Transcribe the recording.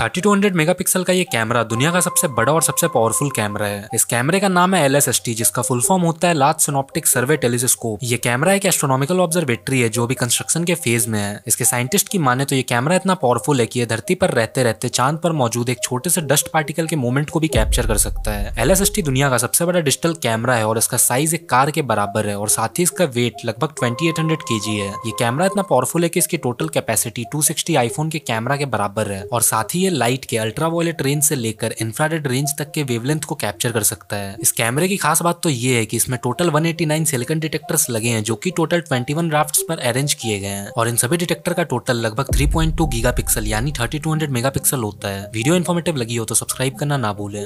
thirty two hundred mega pixel का ये camera दुनिया का सबसे बड़ा और सबसे पावरफुल कैमरा है इस कैमरे का नाम है एल एस एस टी जिसका फुल फॉर्म होता है लार्ज सिनोप्टिक सर्वे टेलीस्कोप ये कैमरा एक एस्ट्रोनॉमिकल ऑब्जर्वेटरी है जो भी कंस्ट्रक्शन के फेज में है इसके साइंटिस्ट की माने तो ये कैमरा इतना पावरफुल है कि ये धरती पर रहते रहते चांद पर मौजूद एक छोटे से डस्ट पार्टिकल के मूवमेंट को भी कैप्चर कर सकता है एल एस एस टी दुनिया का सबसे बड़ा डिजिटल कैमरा है और इसका साइज एक कार के बराबर है और साथ ही इसका वेट लगभग ट्वेंटी एट हंड्रेड के जी है ये कैमरा इतना पावरफुल है कि इसकी total capacity two sixty iPhone के कैमरा के बराबर है और साथ ही ये लाइट के अल्ट्रा वॉयलेट रेंज से लेकर इंफ्राडेड रेंज तक के वेवलेंथ को कैप्चर कर सकता है इस कैमरे की खास बात तो ये है कि इसमें टोटल 189 सिलिकन डिटेक्टर्स लगे हैं जो कि टोटल 21 राफ्ट्स पर अरेंज किए गए हैं और इन सभी डिटेक्टर का टोटल लगभग 3.2 गीगापिक्सल यानी 3200 मेगापिक्सल होता है वीडियो इन्फॉर्मेटिव लगी हो तो सब्सक्राइब करना ना भूलें